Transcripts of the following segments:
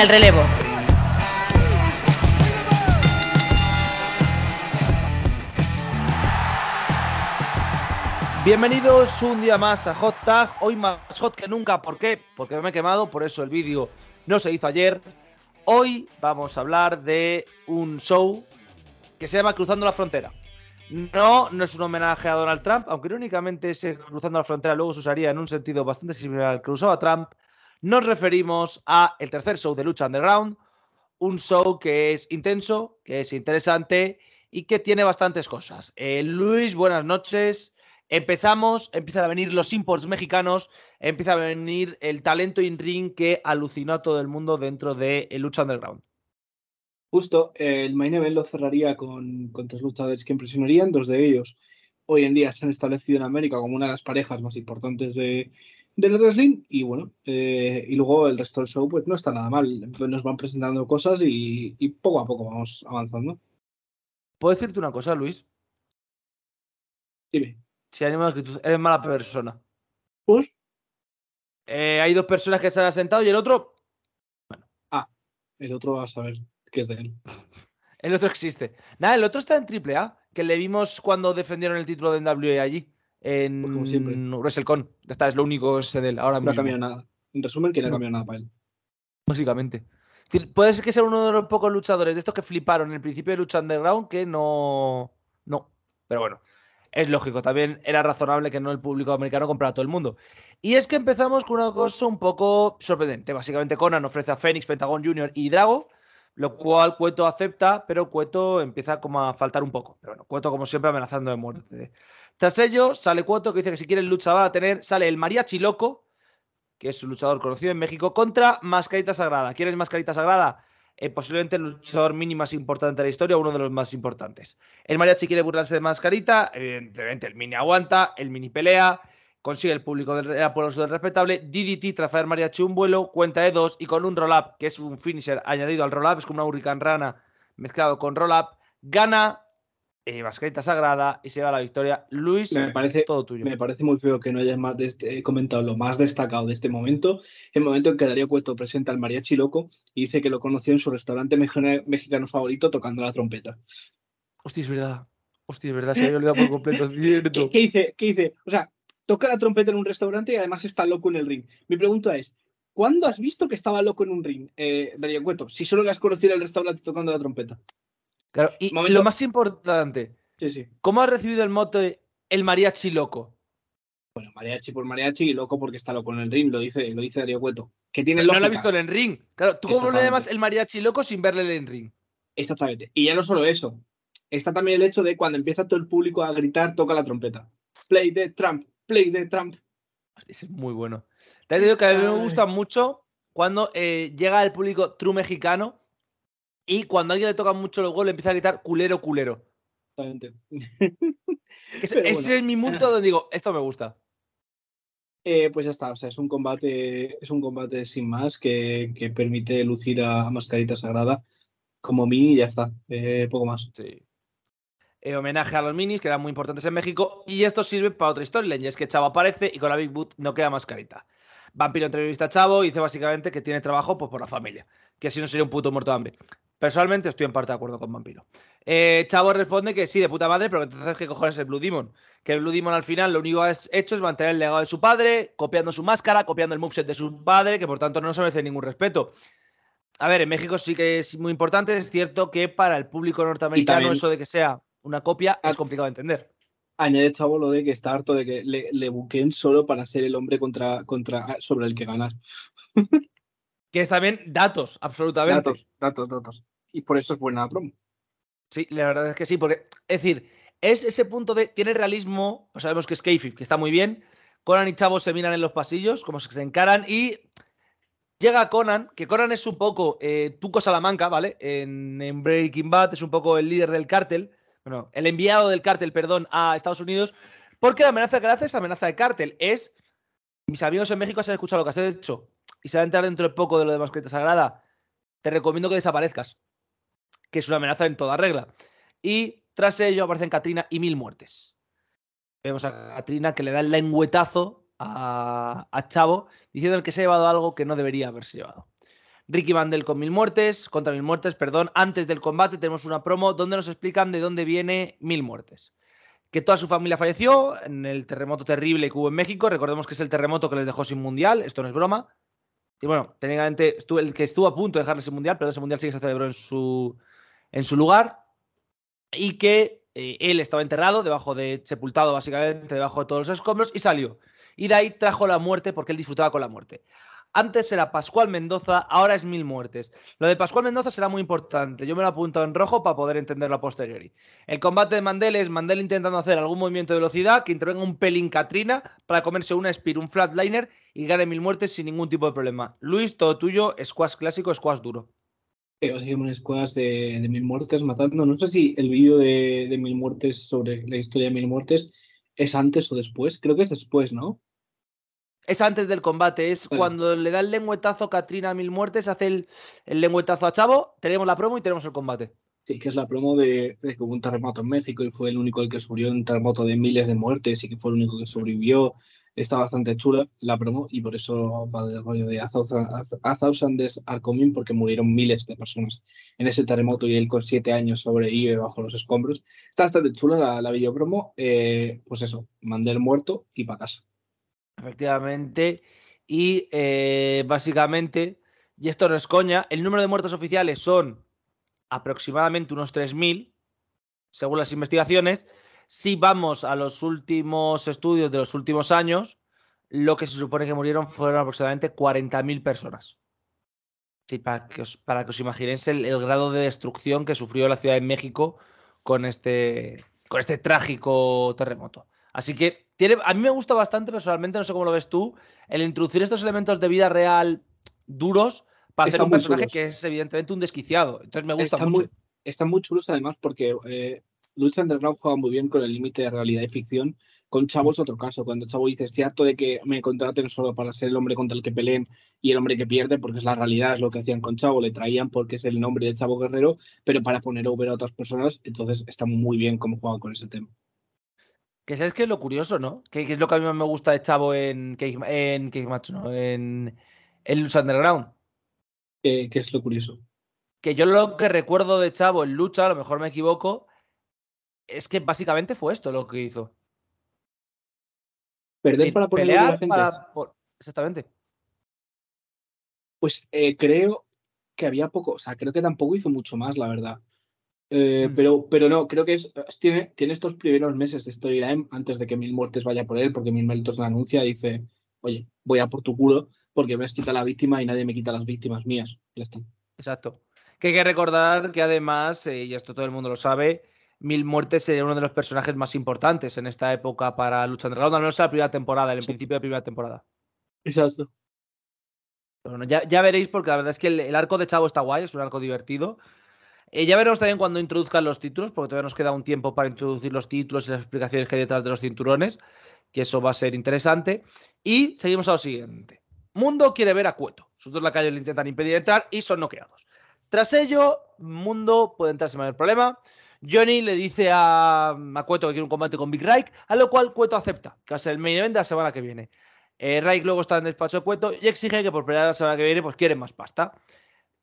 el relevo. Bienvenidos un día más a Hot Tag, hoy más hot que nunca, ¿por qué? Porque me he quemado, por eso el vídeo no se hizo ayer. Hoy vamos a hablar de un show que se llama Cruzando la Frontera. No, no es un homenaje a Donald Trump, aunque únicamente ese Cruzando la Frontera luego se usaría en un sentido bastante similar al que usaba Trump, nos referimos a el tercer show de Lucha Underground, un show que es intenso, que es interesante y que tiene bastantes cosas. Eh, Luis, buenas noches. Empezamos, empiezan a venir los imports mexicanos, empieza a venir el talento in-ring que alucinó a todo el mundo dentro de Lucha Underground. Justo, el main event lo cerraría con, con tres luchadores que impresionarían, dos de ellos hoy en día se han establecido en América como una de las parejas más importantes de, del wrestling y bueno, eh, y luego el resto del show pues no está nada mal, nos van presentando cosas y, poco a poco vamos avanzando. ¿Puedo decirte una cosa, Luis? Dime. Si animo que tú eres mala persona. ¿Pues? hay dos personas que se han asentado y el otro... Bueno. Ah, el otro va a saber que es de él. el otro existe. Nada, el otro está en AAA, que le vimos cuando defendieron el título de NWA allí en pues WrestleCon. Ya está, es lo único del ahora él No ha cambiado nada. En resumen, que no, ha cambiado nada para él. Básicamente. Puede ser que sea uno de los pocos luchadores de estos que fliparon en el principio de lucha underground que no. No. Pero bueno, es lógico. También era razonable que no el público americano comprara a todo el mundo. Y es que empezamos con una cosa un poco sorprendente. Básicamente, Conan ofrece a Phoenix, Pentagon Jr. y Drago, lo cual Cueto acepta, pero Cueto empieza como a faltar un poco. Pero bueno, Cueto, como siempre, amenazando de muerte. Tras ello, sale Cuoto, que dice que si quiere el va a tener, sale el Mariachi Loco, que es un luchador conocido en México, contra Mascarita Sagrada. ¿Quieres Mascarita Sagrada? Eh, posiblemente el luchador mini más importante de la historia, uno de los más importantes. El mariachi quiere burlarse de Mascarita, evidentemente el mini aguanta, el mini pelea, consigue el público del, del respetable, DDT tras hacer mariachi un vuelo, cuenta de dos y con un roll-up, que es un finisher añadido al roll-up, es como una hurricane rana mezclado con roll-up, gana eh, sagrada y se va la victoria. Luis, me parece, todo tuyo. Me parece muy feo que no hayas más eh, comentado lo más destacado de este momento, el momento en que Darío Cueto presenta al mariachi loco y dice que lo conoció en su restaurante mexicano favorito tocando la trompeta. Hostia, es verdad. Hostia, es verdad, se había olvidado por completo, cierto. ¿Qué, dice? ¿Qué dice? O sea, toca la trompeta en un restaurante y además está loco en el ring. Mi pregunta es, ¿cuándo has visto que estaba loco en un ring, eh, Darío Cueto? Si solo le has conocido en el restaurante tocando la trompeta. Claro, y lo más importante, sí, ¿cómo has recibido el mote el mariachi loco? Bueno, mariachi por mariachi y loco porque está loco en el ring, lo dice, lo dice Darío Cueto. Que tiene no lo ha visto en el ring. Claro, tú cómo le además el mariachi loco sin verle en el ring. Exactamente. Y ya no solo eso. Está también el hecho de cuando empieza todo el público a gritar, toca la trompeta. Play the Trump, play the Trump. es muy bueno. Te dicho que a mí me gusta mucho cuando eh, llega el público true mexicano y cuando a alguien le toca mucho los goles, empieza a gritar culero, culero. Exactamente. Ese es mi mundo donde digo, esto me gusta. Eh, pues ya está, o sea, es un combate, es un combate sin más que, permite lucir a Mascarita Sagrada como mini y ya está, eh, poco más. Sí. Eh, homenaje a los minis que eran muy importantes en México y esto sirve para otra historia, y es que Chavo aparece y con la Big Boot no queda Mascarita. Vampiro entrevista a Chavo y dice básicamente que tiene trabajo pues, por la familia, que así no sería un puto muerto de hambre. Personalmente estoy en parte de acuerdo con Vampiro. Eh, Chavo responde que sí, de puta madre, pero entonces ¿qué cojones es el Blue Demon? Que el Blue Demon al final lo único que ha hecho es mantener el legado de su padre, copiando su máscara, copiando el moveset de su padre, que por tanto no se merece ningún respeto. A ver, en México sí que es muy importante, es cierto que para el público norteamericano eso de que sea una copia ah. es complicado de entender. Añade Chavo lo de que está harto de que le, le buquen solo para ser el hombre contra, contra, sobre el que ganar. que es también datos, absolutamente. Datos, datos, datos y por eso es buena promo. Sí, la verdad es que sí, porque es decir, es ese punto de tiene realismo, pues sabemos que es Kayfib, que está muy bien. Conan y Chavo se miran en los pasillos, como se encaran y llega Conan, que Conan es un poco eh, Tuco Salamanca, ¿vale? En, Breaking Bad es un poco el líder del cártel, bueno, el enviado del cártel, perdón, a Estados Unidos, porque la amenaza que hace es amenaza de cártel, es mis amigos en México se han escuchado lo que has hecho y se va a entrar dentro de poco de lo de te Sagrada. Te recomiendo que desaparezcas que es una amenaza en toda regla. Y tras ello aparecen Katrina y Mil Muertes. Vemos a Katrina que le da el lenguetazo a, Chavo, diciendo que se ha llevado algo que no debería haberse llevado. Ricky Mandel con mil muertes, contra mil muertes, perdón. Antes del combate tenemos una promo donde nos explican de dónde viene mil muertes. Que toda su familia falleció en el terremoto terrible que hubo en México. Recordemos que es el terremoto que les dejó sin mundial, esto no es broma. Y bueno, técnicamente el que estuvo a punto de dejarles sin mundial, pero ese mundial sí que se celebró en su, en su lugar y que eh, él estaba enterrado, debajo de, sepultado básicamente, debajo de todos los escombros y salió. Y de ahí trajo la muerte porque él disfrutaba con la muerte. Antes era Pascual Mendoza, ahora es Mil Muertes. Lo de Pascual Mendoza será muy importante. Yo me lo apunto en rojo para poder entenderlo a posteriori. El combate de Mandel es Mandel intentando hacer algún movimiento de velocidad que intervenga un pelín Katrina para comerse una Spear, un Flatliner y gane Mil Muertes sin ningún tipo de problema. Luis, todo tuyo, squash clásico, squash duro o sea, unas escuadras de, de, mil muertes matando. No sé si el vídeo de, de, mil muertes sobre la historia de mil muertes es antes o después. Creo que es después, ¿no? Es antes del combate, es cuando le da el lengüetazo a Katrina a Mil Muertes, hace el, el, lengüetazo a Chavo, tenemos la promo y tenemos el combate. Sí, que es la promo de, de que hubo un terremoto en México y fue el único el que sufrió un terremoto de miles de muertes y que fue el único que sobrevivió está bastante chula la promo y por eso va del rollo de A Thousand, porque murieron miles de personas en ese terremoto y él con siete años sobrevive bajo los escombros. Está bastante chula la, la videopromo, eh, pues eso, mandé el muerto y para casa. Efectivamente, y eh, básicamente, y esto no es coña, el número de muertos oficiales son aproximadamente unos 3.000, según las investigaciones, si vamos a los últimos estudios de los últimos años, lo que se supone que murieron fueron aproximadamente 40.000 personas. para, que os, imaginéis el, grado de destrucción que sufrió la Ciudad de México este, con este, trágico terremoto. Así que tiene, a mí me gusta bastante personalmente, no sé cómo lo ves tú, el introducir estos elementos de vida real duros para hacer un personaje que es evidentemente un desquiciado. Entonces me gusta Está Muy, están muy chulos además porque eh, Lucha Underground juega muy bien con el límite de realidad y ficción. Con Chavo es otro caso. Cuando Chavo dice, estoy harto de que me contraten solo para ser el hombre contra el que peleen y el hombre que pierde, porque es la realidad, es lo que hacían con Chavo. Le traían porque es el nombre de Chavo Guerrero, pero para poner over a otras personas. Entonces está muy bien cómo juegan con ese tema. Que sabes que es lo curioso, ¿no? Que, es lo que a mí me gusta de Chavo en en Match, ¿no? En, Lucha Underground. ¿Qué es lo curioso? Que yo lo que recuerdo de Chavo en Lucha, a lo mejor me equivoco, es que básicamente fue esto lo que hizo. Perder eh, para ponerle la gente. exactamente. Pues eh, creo que había poco, o sea, creo que tampoco hizo mucho más, la verdad. Eh, hmm. pero, pero no, creo que tiene, estos primeros meses de storyline antes de que Mil Muertes vaya por él, porque Mil Muertes la anuncia, y dice, oye, voy a por tu culo porque me has quitado la víctima y nadie me quita las víctimas mías. Ya está. Exacto. Que hay que recordar que además, y esto todo el mundo lo sabe, Mil Muertes sería uno de los personajes más importantes en esta época para Lucha Underground, al menos en la primera temporada, en el principio de la primera temporada. Exacto. Bueno, ya, veréis, porque la verdad es que el, arco de Chavo está guay, es un arco divertido. Eh, ya veremos también cuando introduzcan los títulos, porque todavía nos queda un tiempo para introducir los títulos y las explicaciones que hay detrás de los cinturones, que eso va a ser interesante. Y seguimos a lo siguiente. Mundo quiere ver a Cueto. Sus dos calle le intentan impedir entrar y son noqueados. Tras ello, Mundo puede entrar sin mayor problema. Johnny le dice a, Cueto que quiere un combate con Big Reich, a lo cual Cueto acepta, que va a ser el main event de la semana que viene. Eh, luego está en despacho de Cueto y exige que por primera la semana que viene pues quieren más pasta.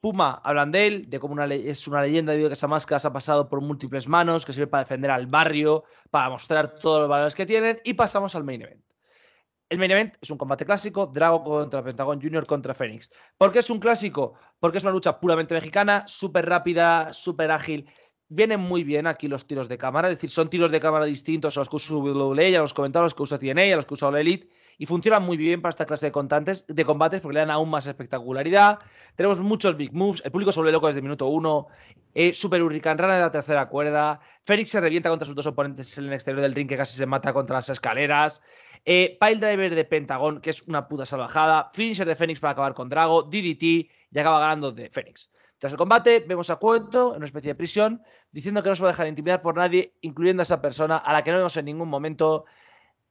Puma, hablan de él, de cómo una es una leyenda debido a que esa máscara se ha pasado por múltiples manos, que sirve para defender al barrio, para mostrar todos los valores que tienen, y pasamos al main event. El main event es un combate clásico, Drago contra Pentagon Junior contra Fénix. ¿Por qué es un clásico? Porque es una lucha puramente mexicana, súper rápida, súper ágil vienen muy bien aquí los tiros de cámara, es decir, son tiros de cámara distintos a los que usa WWE, a los comentarios que usa TNA, e, a los que usa la Elite, y funcionan muy bien para esta clase de, contantes, de combates porque le dan aún más espectacularidad. Tenemos muchos big moves, el público se vuelve loco desde minuto uno, eh, Super Hurricane Rana de la tercera cuerda, Félix se revienta contra sus dos oponentes en el exterior del ring que casi se mata contra las escaleras, eh, Pile Driver de Pentagón, que es una puta salvajada, Finisher de Fénix para acabar con Drago, DDT y acaba ganando de Fénix. Tras el combate, vemos a Cueto en una especie de prisión, diciendo que no se va a dejar intimidar por nadie, incluyendo a esa persona a la que no vemos en ningún momento.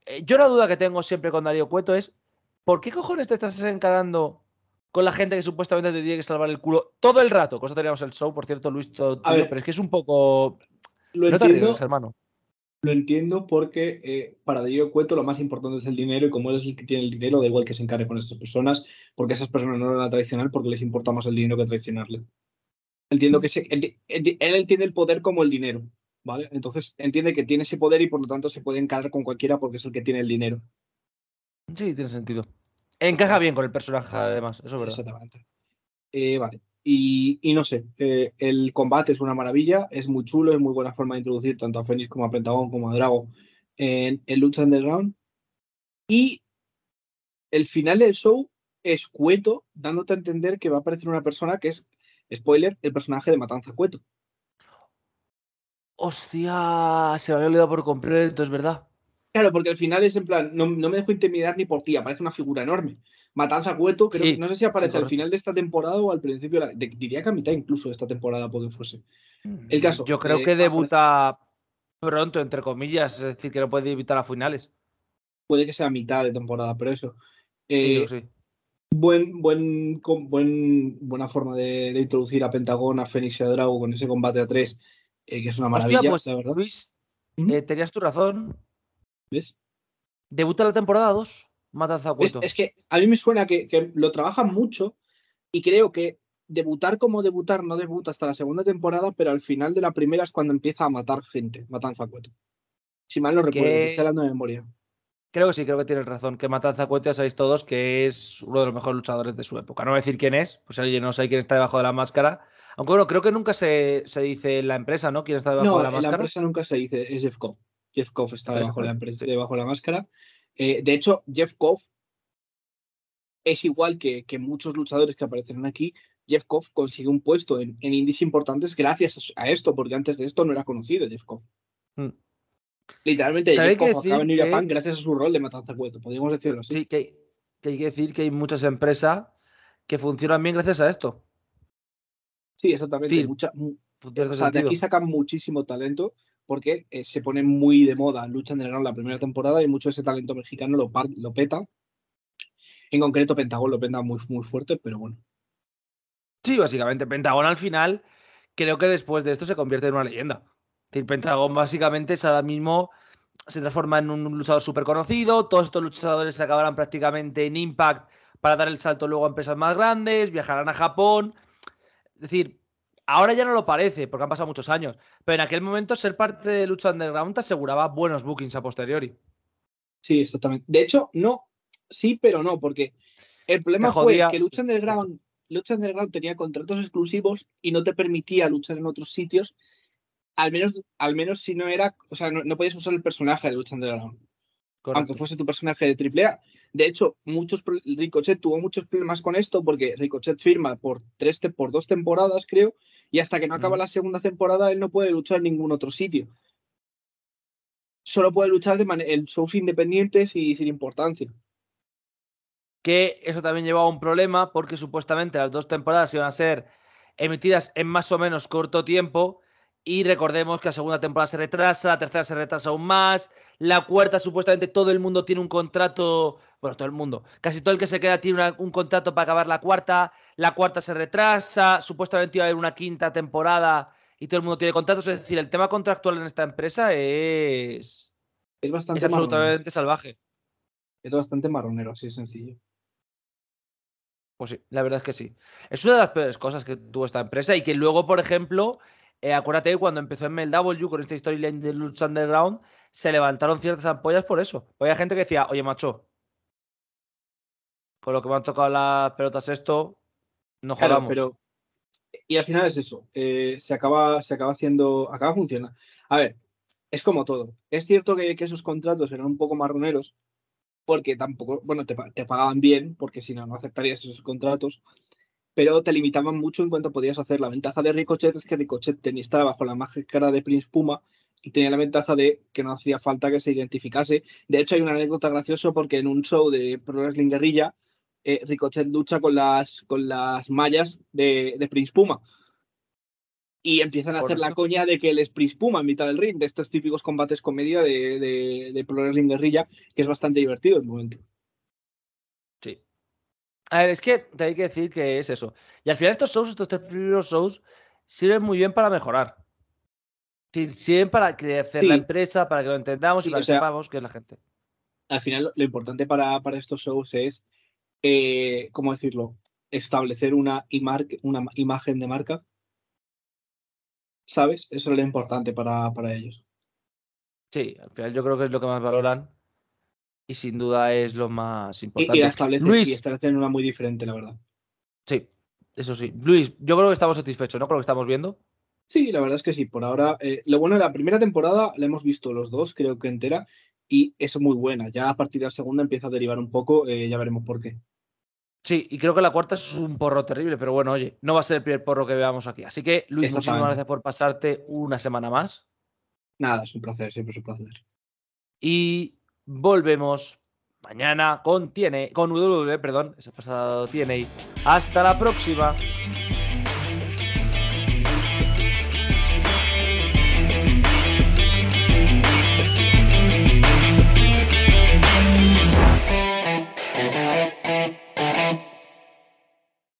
Eh, yo la duda que tengo siempre con Darío Cueto es, ¿por qué cojones te estás encarando con la gente que supuestamente te tiene que salvar el culo todo el rato? Cosa teníamos el show, por cierto, Luis, todo, pero es que es un poco... no te ríes, hermano. Lo entiendo porque eh, para Diego Cueto lo más importante es el dinero y como él es el que tiene el dinero, da igual que se encare con estas personas, porque esas personas no lo van a traicionar porque les importa más el dinero que traicionarle. Entiendo que él, tiene entiende el poder como el dinero, ¿vale? Entonces entiende que tiene ese poder y por lo tanto se puede encarar con cualquiera porque es el que tiene el dinero. Sí, tiene sentido. Encaja bien con el personaje, además, eso es verdad. Exactamente. Eh, vale. Y, no sé, eh, el combate es una maravilla, es muy chulo, es muy buena forma de introducir tanto a Phoenix como a Pentagón como a Drago en, el Lucha Underground. Y el final del show es Cueto, dándote a entender que va a aparecer una persona que es, spoiler, el personaje de Matanza Cueto. Hostia, se me había olvidado por completo, es verdad. Claro, porque al final es en plan, no, me dejo intimidar ni por ti, aparece una figura enorme. Matanza Cueto, no sé si aparece al final de esta temporada o al principio, diría que a mitad incluso de esta temporada, porque fuese. Mm, El caso. Yo creo eh, que debuta pronto, entre comillas, es decir, que no puede evitar a finales. Puede que sea a mitad de temporada, pero eso. sí, eh, sí. Buen, buen, buen, buena forma de, introducir a Pentagón, a Fénix y a Drago con ese combate a tres, eh, que es una maravilla. Pues, verdad. Luis, ¿Mm? tenías tu razón. ¿Ves? Debuta la temporada 2, mata Cueto? es, que a mí me suena que, lo trabajan mucho y creo que debutar como debutar no debuta hasta la segunda temporada, pero al final de la primera es cuando empieza a matar gente, Matanza Cueto Si mal no recuerdo, estoy hablando de memoria. Creo que sí, creo que tienes razón. Que Matanza Cueto ya sabéis todos que es uno de los mejores luchadores de su época. No voy a decir quién es, pues alguien no sabe quién está debajo de la máscara. Aunque bueno, creo que nunca se, dice en la empresa, ¿no? ¿Quién está debajo de la máscara? No, la empresa nunca se dice, es Jeff Koff está debajo de la, máscara. Eh, de hecho, Jeff Koff es igual que, muchos luchadores que aparecerán aquí. Jeff Koff consigue un puesto en, en, importantes gracias a esto, porque antes de esto no era conocido Jeff Koff. Mm. Literalmente, Jeff Koff acaba en gracias a su rol de Matanza cuento. podríamos decirlo así. Sí, que, hay que decir que hay muchas empresas que funcionan bien gracias a esto. Sí, exactamente. de aquí sacan muchísimo talento porque eh, se pone muy de moda. Lucha Underground la primera temporada y mucho de ese talento mexicano lo, peta. En concreto, Pentagón lo peta muy, muy fuerte, pero bueno. Sí, básicamente, Pentagón al final creo que después de esto se convierte en una leyenda. El Pentagón básicamente es ahora mismo se transforma en un luchador súper conocido, todos estos luchadores se acabarán prácticamente en Impact para dar el salto luego a empresas más grandes, viajarán a Japón. Es decir, Ahora ya no lo parece, porque han pasado muchos años, pero en aquel momento ser parte de Lucha Underground te aseguraba buenos bookings a posteriori. Sí, exactamente. De hecho, no, sí, pero no, porque el problema fue que Lucha Underground, Lucha Underground tenía contratos exclusivos y no te permitía luchar en otros sitios, al menos, al menos si no era, o sea, no, no podías usar el personaje de Lucha Underground aunque fuese tu personaje de AAA. De hecho, muchos Ricochet tuvo muchos problemas con esto porque Ricochet firma por, tres, por dos temporadas, creo, y hasta que no acaba la segunda temporada él no puede luchar en ningún otro sitio. Solo puede luchar de en shows independientes y sin importancia. Que eso también llevaba a un problema porque supuestamente las dos temporadas iban a ser emitidas en más o menos corto tiempo y recordemos que la segunda temporada se retrasa, la tercera se retrasa aún más, la cuarta supuestamente todo el mundo tiene un contrato, bueno, todo el mundo, casi todo el que se queda tiene un contrato para acabar la cuarta, la cuarta se retrasa, supuestamente iba a haber una quinta temporada y todo el mundo tiene contratos, es decir, el tema contractual en esta empresa es... Es bastante absolutamente salvaje. Es bastante marronero, así es sencillo. Pues sí, la verdad es que sí. Es una de las peores cosas que tuvo esta empresa y que luego, por ejemplo, eh, acuérdate cuando empezó en MLW con esta historia de Lucha Underground, se levantaron ciertas ampollas por eso. Había gente que decía, oye, macho, con lo que me han tocado las pelotas esto, no jodamos. Pero, y al final es eso, eh, se, acaba, se acaba haciendo, acaba funcionando. A ver, es como todo. Es cierto que, esos contratos eran un poco marroneros, porque tampoco, bueno, te, te pagaban bien, porque si no, no aceptarías esos contratos pero te limitaban mucho en cuanto podías hacer. La ventaja de Ricochet es que Ricochet tenía, estar bajo la cara de Prince Puma y tenía la ventaja de que no hacía falta que se identificase. De hecho, hay una anécdota graciosa porque en un show de Pro Wrestling Guerrilla, eh, Ricochet lucha con las, con las mallas de, Prince Puma. Y empiezan a hacer la coña de que él es Prince Puma en mitad del ring, de estos típicos combates comedia de, de, de Pro Wrestling Guerrilla, que es bastante divertido el momento. A ver, es que te hay que decir que es eso. Y al final estos shows, estos tres primeros shows, sirven muy bien para mejorar. Sirven para crecer la empresa, para que lo entendamos y para que sepamos que es la gente. Al final, lo importante para, estos shows es, eh, ¿cómo decirlo? Establecer una, una imagen de marca. ¿Sabes? Eso es lo importante para, para ellos. Sí, al final yo creo que es lo que más valoran y sin duda es lo más importante. Y, la Luis, una muy diferente, la verdad. Sí, eso sí. Luis, yo creo que estamos satisfechos, ¿no? Con lo que estamos viendo. Sí, la verdad es que sí. Por ahora, eh, lo bueno de la primera temporada la hemos visto los dos, creo que entera, y es muy buena. Ya a partir de la segunda empieza a derivar un poco, eh, ya veremos por qué. Sí, y creo que la cuarta es un porro terrible, pero bueno, oye, no va a ser el primer porro que veamos aquí. Así que, Luis, muchísimas gracias por pasarte una semana más. Nada, es un placer, siempre es un placer. Y Volvemos mañana con Tiene, con W, perdón, ese pasado y Hasta la próxima.